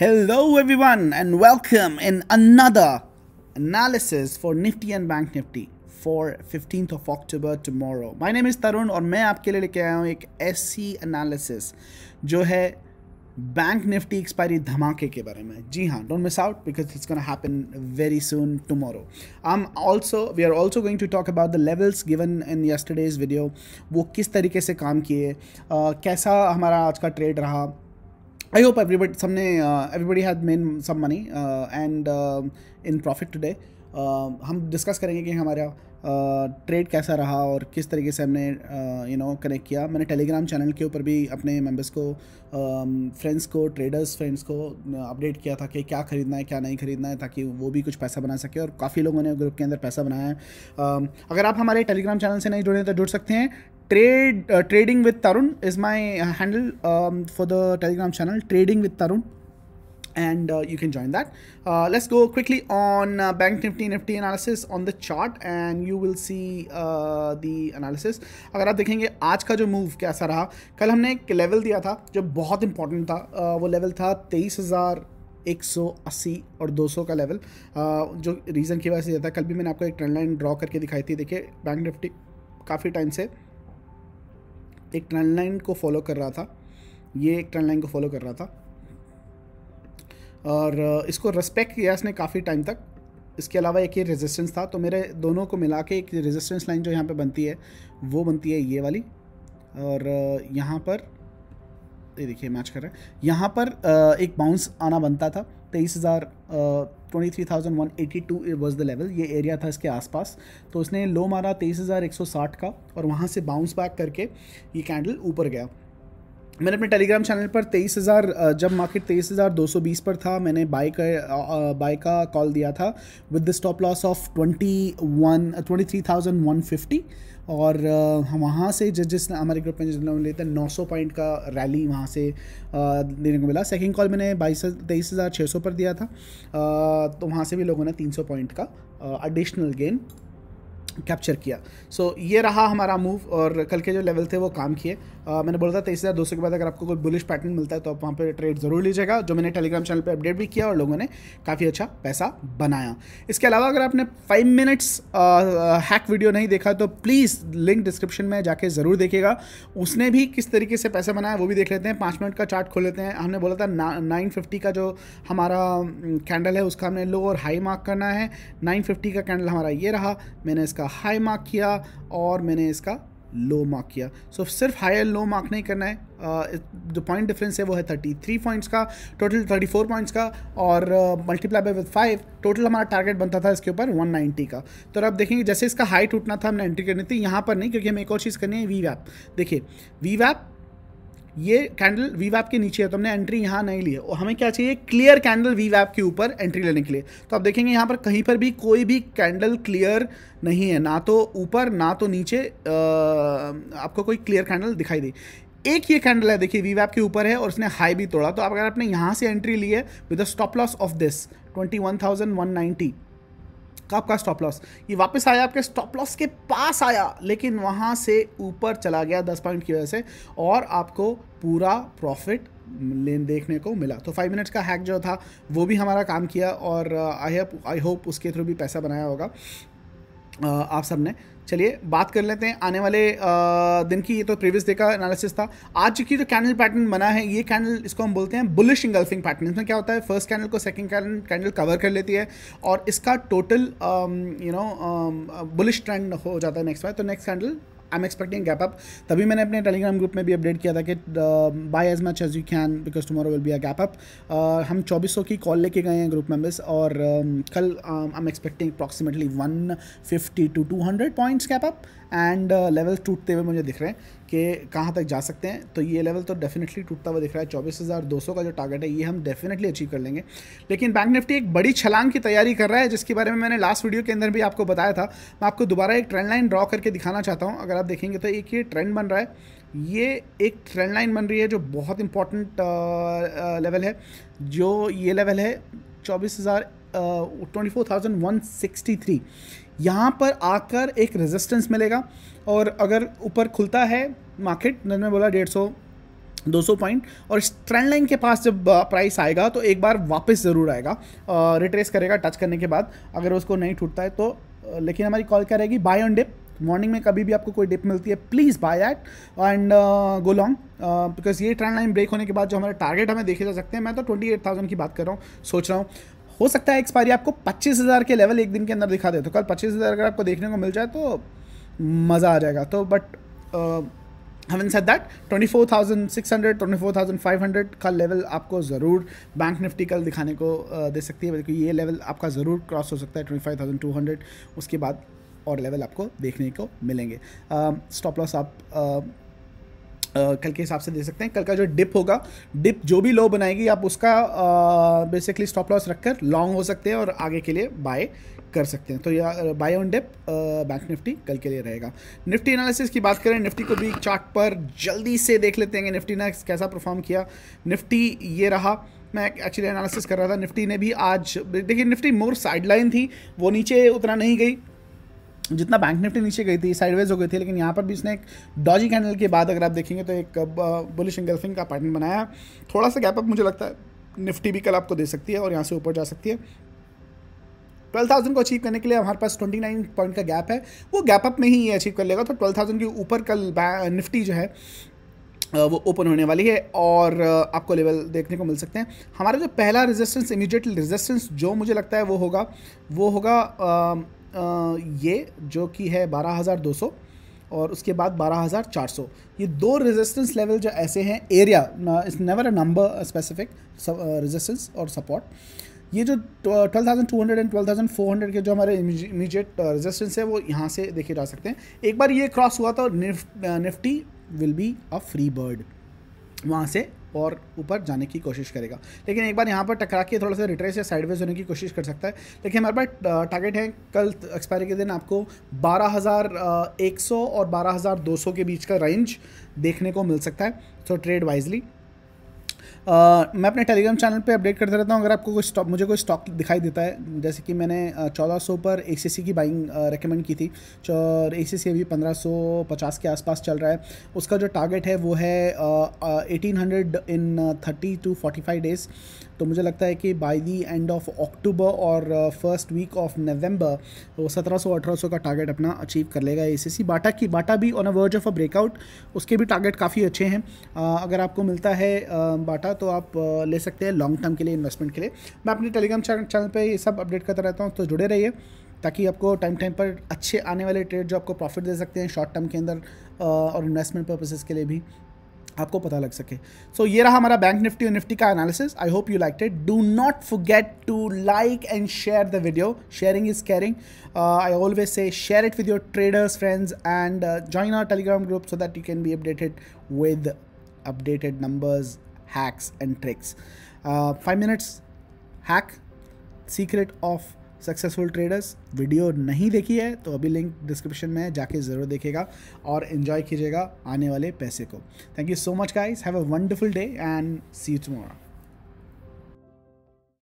Hello everyone and welcome in another analysis for Nifty and Bank Nifty for 15th of October tomorrow. My name is Tarun और मैं आपके लिए लेके आया हूँ एक ऐसी एनालिसिस e जो है बैंक निफ्टी एक्सपायरी धमाके के बारे में जी हाँ don't miss out because it's gonna happen very soon tomorrow I am also we are also going to talk about the levels given in yesterday's video वो किस तरीके से काम किए uh, कैसा हमारा आज का ट्रेड रहा I hope everybody, सबने uh, everybody had made some money uh, and uh, in profit today. Uh, हम डिस्कस करेंगे कि हमारा ट्रेड कैसा रहा और किस तरीके से हमने यू नो कनेक्ट किया मैंने टेलीग्राम चैनल के ऊपर भी अपने मेम्बर्स को फ्रेंड्स को ट्रेडर्स फ्रेंड्स को अपडेट किया था कि क्या ख़रीदना है क्या नहीं ख़रीदना है ताकि वो भी कुछ पैसा बना सके और काफ़ी लोगों ने ग्रुप के अंदर पैसा बनाया है अगर आप हमारे टेलीग्राम चैनल से नहीं जुड़े तो जुड़ सकते हैं trade trading with Tarun is my handle for the Telegram channel trading with Tarun and uh, you can join that. Uh, let's go quickly on uh, Bank Nifty Nifty analysis on the chart and you will see uh, the analysis. अगर आप देखेंगे आज का जो move कैसा रहा कल हमने एक level दिया था जो बहुत important था uh, वो लेवल था तेईस हज़ार 180 और 200 का लेवल uh, जो रीज़न की वजह से था कल भी मैंने आपको एक ट्रेंड लाइन ड्रॉ करके दिखाई थी देखिए बैंक निफ्टी काफ़ी टाइम से एक ट्रेंड लाइन को फॉलो कर रहा था ये एक ट्रेंड लाइन को फॉलो कर रहा था और इसको रेस्पेक्ट किया इसने काफ़ी टाइम तक इसके अलावा एक ये रेजिस्टेंस था तो मेरे दोनों को मिला के एक रेजिस्टेंस लाइन जो यहाँ पे बनती है वो बनती है ये वाली और यहाँ पर ये देखिए मैच कर रहा है यहाँ पर एक बाउंस आना बनता था तेईस हज़ार twenty three thousand one eighty two was the level ये एरिया था इसके आसपास तो उसने लो मारा तेईस हज़ार एक सौ साठ का और वहाँ से बाउंस बैक करके ये कैंडल ऊपर गया मैंने अपने टेलीग्राम चैनल पर तेईस हज़ार जब मार्केट तेईस हज़ार दो सौ बीस पर था मैंने बाय का बाय का कॉल दिया था with the stop loss of twenty one twenty three thousand one fifty और हम वहाँ से जिस जिस हमारे ग्रुप में जिन लेते हैं नौ सौ पॉइंट का रैली वहाँ से देने को मिला सेकेंड कॉल मैंने बाईस तेईस हज़ार छः सौ पर दिया था तो वहाँ से भी लोगों ने तीन सौ पॉइंट का एडिशनल गेन कैप्चर किया सो so, ये रहा हमारा मूव और कल के जो लेवल थे वो काम किए मैंने बोला था तेईस हज़ार दो सौ के बाद अगर आपको कोई बुलिश पैटर्न मिलता है तो आप वहाँ पर ट्रेड ज़रूर लीजिएगा जो मैंने टेलीग्राम चैनल पर अपडेट भी किया और लोगों ने काफ़ी अच्छा पैसा बनाया इसके अलावा अगर आपने फाइव मिनट्स हैक वीडियो नहीं देखा तो प्लीज़ लिंक डिस्क्रिप्शन में जाके ज़रूर देखिएगा उसने भी किस तरीके से पैसा बनाया वो भी देख लेते हैं पाँच मिनट का चार्ट खोल लेते हैं हमने बोला था ना नाइन फिफ्टी का जो हमारा कैंडल है उसका हमने लो और हाई मार्क करना है नाइन फिफ्टी का कैंडल हमारा ये रहा मैंने इसका इसका हाई मार्क किया और मैंने इसका लो मार्क किया सो so, सिर्फ हाई एंड लो मार्क नहीं करना है जो पॉइंट डिफरेंस है वो है थर्टी थ्री पॉइंट्स का टोटल थर्टी फोर पॉइंट्स का और multiply by with five total हमारा टारगेट बनता था इसके ऊपर वन नाइन्टी का तो अब देखेंगे जैसे इसका हाई टूटना था हमने एंट्री करनी थी यहाँ पर नहीं क्योंकि हमें एक और चीज़ करनी है वी वैप देखिए वी वैप ये कैंडल वी वैप के नीचे है तो हमने एंट्री यहाँ नहीं ली है और हमें क्या चाहिए क्लियर कैंडल वी वैप के ऊपर एंट्री लेने के लिए तो आप देखेंगे यहाँ पर कहीं पर भी कोई भी कैंडल क्लियर नहीं है ना तो ऊपर ना तो नीचे आपको कोई क्लियर कैंडल दिखाई दे एक ये कैंडल है देखिए वी वैप के ऊपर है और उसने हाई भी तोड़ा तो आप अगर आपने यहाँ से एंट्री ली है with the stop loss of this twenty one thousand one आपका स्टॉप लॉस ये वापस आया आपके स्टॉप लॉस के पास आया लेकिन वहाँ से ऊपर चला गया दस पॉइंट की वजह से और आपको पूरा प्रॉफिट लेन देखने को मिला तो फाइव मिनट्स का हैक जो था वो भी हमारा काम किया और आई आई होप उसके थ्रू भी पैसा बनाया होगा आप सब ने चलिए बात कर लेते हैं आने वाले दिन की ये तो प्रीवियस डे का एनालिसिस था आज की जो कैंडल पैटर्न बना है ये कैंडल इसको हम बोलते हैं बुलिश इंगल्फिंग पैटर्न इसमें क्या होता है फर्स्ट कैंडल को सेकंड कैंडल कवर कर लेती है और इसका total you know bullish trend हो जाता है नेक्स्ट बार तो next candle I am expecting gap up तभी मैंने अपने टेलीग्राम ग्रुप में भी अपडेट किया था कि buy as much as you can because tomorrow will be a gap up हम 2400 की कॉल लेके गए हैं ग्रुप मेंबर्स और uh, कल I am expecting approximately fifty two hundred points gap up and levels uh, टूटते हुए मुझे दिख रहे हैं कि कहाँ तक जा सकते हैं तो ये लेवल तो डेफिनेटली टूटता हुआ दिख रहा है चौबीस हज़ार दो सौ का जो टारगेट है ये हम डेफिनेटली अचीव कर लेंगे लेकिन बैंक निफ्टी एक बड़ी छलांग की तैयारी कर रहा है जिसके बारे में मैंने लास्ट वीडियो के अंदर भी आपको बताया था मैं आपको दोबारा एक ट्रेंड लाइन ड्रॉ करके दिखाना चाहता हूँ अगर आप देखेंगे तो एक ये ट्रेंड बन रहा है ये एक ट्रेंड लाइन बन रही है जो बहुत इंपॉर्टेंट लेवल uh, uh, है जो ये लेवल है चौबीस हज़ार twenty four thousand one sixty three यहाँ पर आकर एक रेजिस्टेंस मिलेगा और अगर ऊपर खुलता है मार्केट मैंने बोला डेढ़ सौ 200 पॉइंट और इस ट्रेंड लाइन के पास जब प्राइस आएगा तो एक बार वापस ज़रूर आएगा रिट्रेस करेगा टच करने के बाद अगर उसको नहीं टूटता है तो लेकिन हमारी कॉल क्या रहेगी बाय ऑन डिप मॉर्निंग में कभी भी आपको कोई डिप मिलती है please buy at and go long because ये ट्रेंड लाइन ब्रेक होने के बाद जो हमारे टारगेट हमें देखे जा सकते हैं मैं तो ट्वेंटी की बात कर रहा हूँ सोच रहा हूँ हो सकता है एक्सपायरी आपको पच्चीस हज़ार के लेवल एक दिन के अंदर दिखा दे तो कल पच्चीस हज़ार अगर आपको देखने को मिल जाए तो मज़ा आ जाएगा तो but having said that twenty twenty four four thousand thousand six hundred five hundred का लेवल आपको ज़रूर बैंक निफ्टी कल दिखाने को uh, दे सकती है बल्कि ये लेवल आपका ज़रूर क्रॉस हो सकता है twenty five thousand two hundred उसके बाद और लेवल आपको देखने को मिलेंगे स्टॉप uh, लॉस आप uh, कल के हिसाब से दे सकते हैं कल का जो डिप होगा डिप जो भी लो बनाएगी आप उसका बेसिकली स्टॉप लॉस रखकर लॉन्ग हो सकते हैं और आगे के लिए बाय कर सकते हैं तो यह buy on dip bank Nifty कल के लिए रहेगा निफ्टी एनालिसिस की बात करें निफ्टी को भी चार्ट पर जल्दी से देख लेते हैं निफ्टी ने कैसा परफॉर्म किया निफ्टी ये रहा मैं एक्चुअली एनालिसिस कर रहा था निफ्टी ने भी आज देखिए निफ्टी मोर साइडलाइन थी वो नीचे उतना नहीं गई जितना बैंक निफ्टी नीचे गई थी साइडवेज हो गई थी लेकिन यहाँ पर भी इसने एक डॉजी कैंडल के बाद अगर आप देखेंगे तो एक बुलिश uh, इंगल्फिंग का पैटर्न बनाया थोड़ा सा गैप अप मुझे लगता है निफ्टी भी कल आपको दे सकती है और यहाँ से ऊपर जा सकती है 12,000 थाउजेंड को अचीव करने के लिए हमारे पास ट्वेंटी नाइन पॉइंट का गैप है वो गैप अप में ही ये अचीव कर लेगा तो 12,000 थाउजेंड के ऊपर कल निफ्टी uh, जो है uh, वो ओपन होने वाली है और आपको लेवल देखने को मिल सकते हैं हमारा जो पहला रेजिस्टेंस इमीडिएट रेजिस्टेंस जो मुझे लगता है वो होगा वो होगा ये जो कि है 12200 और उसके बाद 12400 ये दो रेजिस्टेंस लेवल जो ऐसे हैं area it's never a number specific resistance और सपोर्ट ये जो 12,200 एंड 12,400 के जो हमारे इमीजिएट रेजिस्टेंस है वो यहाँ से देखे जा सकते हैं एक बार ये क्रॉस हुआ तो Nifty will be a free bird वहाँ से और ऊपर जाने की कोशिश करेगा लेकिन एक बार यहाँ पर टकरा के थोड़ा सा रिट्रेस या साइडवेज होने की कोशिश कर सकता है लेकिन हमारे पास टारगेट है कल एक्सपायरी के दिन आपको 12,100 और 12,200 के बीच का रेंज देखने को मिल सकता है सो ट्रेड वाइजली मैं अपने टेलीग्राम चैनल पे अपडेट करता रहता हूँ अगर आपको कोई स्टॉक मुझे कोई स्टॉक दिखाई देता है जैसे कि मैंने चौदह सौ पर ए की बाइंग रिकमेंड की थी और ए अभी पंद्रह सौ पचास के आसपास चल रहा है उसका जो टारगेट है वो है eighteen hundred in thirty two forty five days तो मुझे लगता है कि by the end of October और फर्स्ट वीक ऑफ नवंबर वो सत्रह सौ अठारह सौ का टारगेट अपना अचीव कर लेगा ए बाटा की बाटा भी on a verge of a breakout उसके भी टारगेट काफ़ी अच्छे हैं अगर आपको मिलता है बाटा तो आप ले सकते हैं लॉन्ग टर्म के लिए इन्वेस्टमेंट के लिए मैं अपने टेलीग्राम चैनल पर ये सब अपडेट करता रहता हूँ तो जुड़े रहिए ताकि आपको टाइम टाइम पर अच्छे आने वाले ट्रेड जो आपको प्रॉफिट दे सकते हैं शॉर्ट टर्म के अंदर और इन्वेस्टमेंट पर्पसेज के लिए भी आपको पता लग सके सो so, ये रहा हमारा बैंक निफ्टी और निफ्टी का analysis I hope you like it do not forget to like and share the video sharing is caring I always say share it with your traders friends and join our Telegram group so that you can be updated with updated numbers hacks and tricks. Uh, 5 minutes hack secret of successful traders video नहीं देखी है तो अभी link description में है जाके ज़रूर देखेगा और इन्जॉय कीजिएगा आने वाले पैसे को thank you so much guys have a wonderful day and see you tomorrow